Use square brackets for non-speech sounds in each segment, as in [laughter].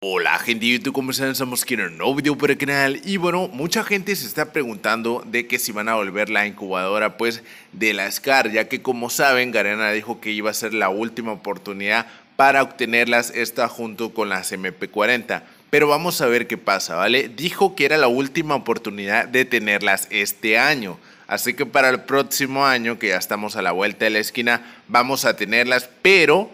Hola gente de YouTube, ¿cómo están? Estamos aquí en un nuevo video por el canal y bueno, mucha gente se está preguntando de que si van a volver la incubadora pues de la SCAR, ya que como saben Garena dijo que iba a ser la última oportunidad para obtenerlas esta junto con las MP40. Pero vamos a ver qué pasa, ¿vale? Dijo que era la última oportunidad de tenerlas este año. Así que para el próximo año, que ya estamos a la vuelta de la esquina, vamos a tenerlas, pero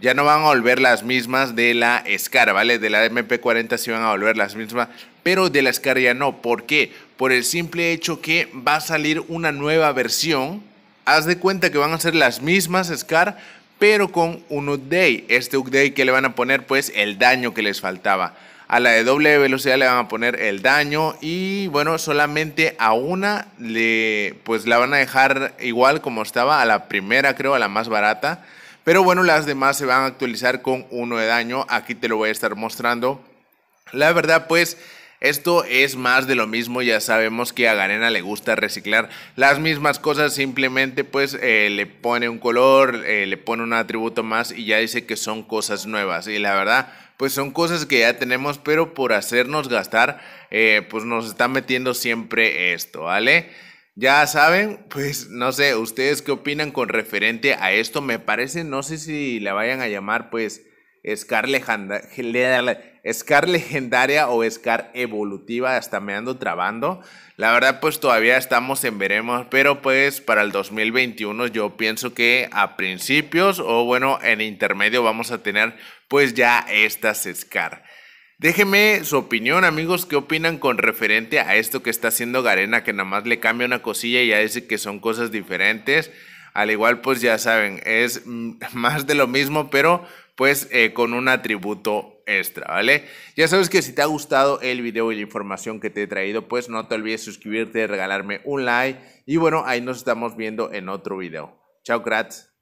ya no van a volver las mismas de la SCAR, ¿vale? De la MP40 sí van a volver las mismas, pero de la SCAR ya no. ¿Por qué? Por el simple hecho que va a salir una nueva versión. Haz de cuenta que van a ser las mismas SCAR, pero con un update. Este update que le van a poner, pues, el daño que les faltaba. A la de doble velocidad le van a poner el daño y bueno, solamente a una le pues la van a dejar igual como estaba a la primera, creo, a la más barata. Pero bueno, las demás se van a actualizar con uno de daño. Aquí te lo voy a estar mostrando. La verdad, pues... Esto es más de lo mismo, ya sabemos que a Garena le gusta reciclar las mismas cosas, simplemente pues eh, le pone un color, eh, le pone un atributo más y ya dice que son cosas nuevas. Y la verdad, pues son cosas que ya tenemos, pero por hacernos gastar, eh, pues nos está metiendo siempre esto, ¿vale? Ya saben, pues no sé, ustedes qué opinan con referente a esto. Me parece, no sé si la vayan a llamar pues Scar, legendaria o Scar evolutiva, hasta me ando trabando. La verdad pues todavía estamos en veremos, pero pues para el 2021 yo pienso que a principios o bueno en intermedio vamos a tener pues ya estas Scar. Déjeme su opinión, amigos, ¿qué opinan con referente a esto que está haciendo Garena, que nada más le cambia una cosilla y ya dice que son cosas diferentes? Al igual, pues ya saben, es [laughs] más de lo mismo, pero pues eh, con un atributo extra, ¿vale? Ya sabes que si te ha gustado el video y la información que te he traído, pues no te olvides suscribirte, regalarme un like y bueno, ahí nos estamos viendo en otro video. Chao, crats.